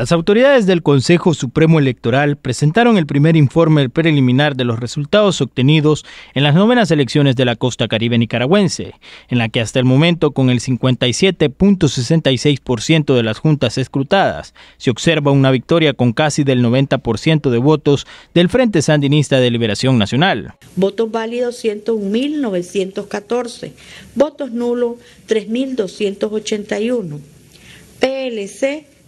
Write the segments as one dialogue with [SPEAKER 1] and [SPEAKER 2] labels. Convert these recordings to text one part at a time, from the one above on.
[SPEAKER 1] Las autoridades del Consejo Supremo Electoral presentaron el primer informe preliminar de los resultados obtenidos en las novenas elecciones de la costa caribe nicaragüense, en la que hasta el momento con el 57.66% de las juntas escrutadas se observa una victoria con casi del 90% de votos del Frente Sandinista de Liberación Nacional.
[SPEAKER 2] Votos válidos 101.914, votos nulos 3.281, PLC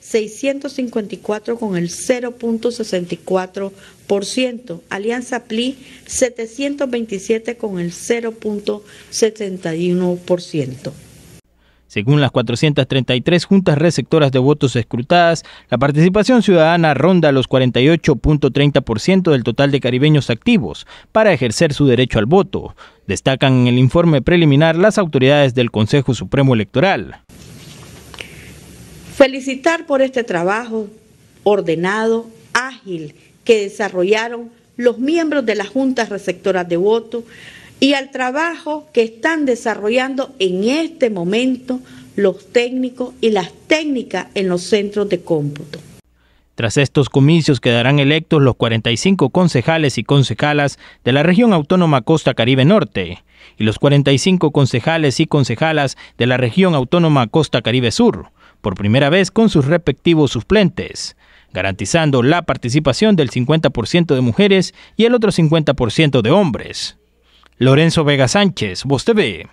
[SPEAKER 2] 654 con el 0.64%, Alianza PLI 727 con el 0.71%.
[SPEAKER 1] Según las 433 juntas receptoras de votos escrutadas, la participación ciudadana ronda los 48.30% del total de caribeños activos para ejercer su derecho al voto. Destacan en el informe preliminar las autoridades del Consejo Supremo Electoral.
[SPEAKER 2] Felicitar por este trabajo ordenado, ágil, que desarrollaron los miembros de las juntas receptoras de voto y al trabajo que están desarrollando en este momento los técnicos y las técnicas en los centros de cómputo.
[SPEAKER 1] Tras estos comicios quedarán electos los 45 concejales y concejalas de la región autónoma Costa Caribe Norte y los 45 concejales y concejalas de la región autónoma Costa Caribe Sur, por primera vez con sus respectivos suplentes, garantizando la participación del 50% de mujeres y el otro 50% de hombres. Lorenzo Vega Sánchez, Voz TV.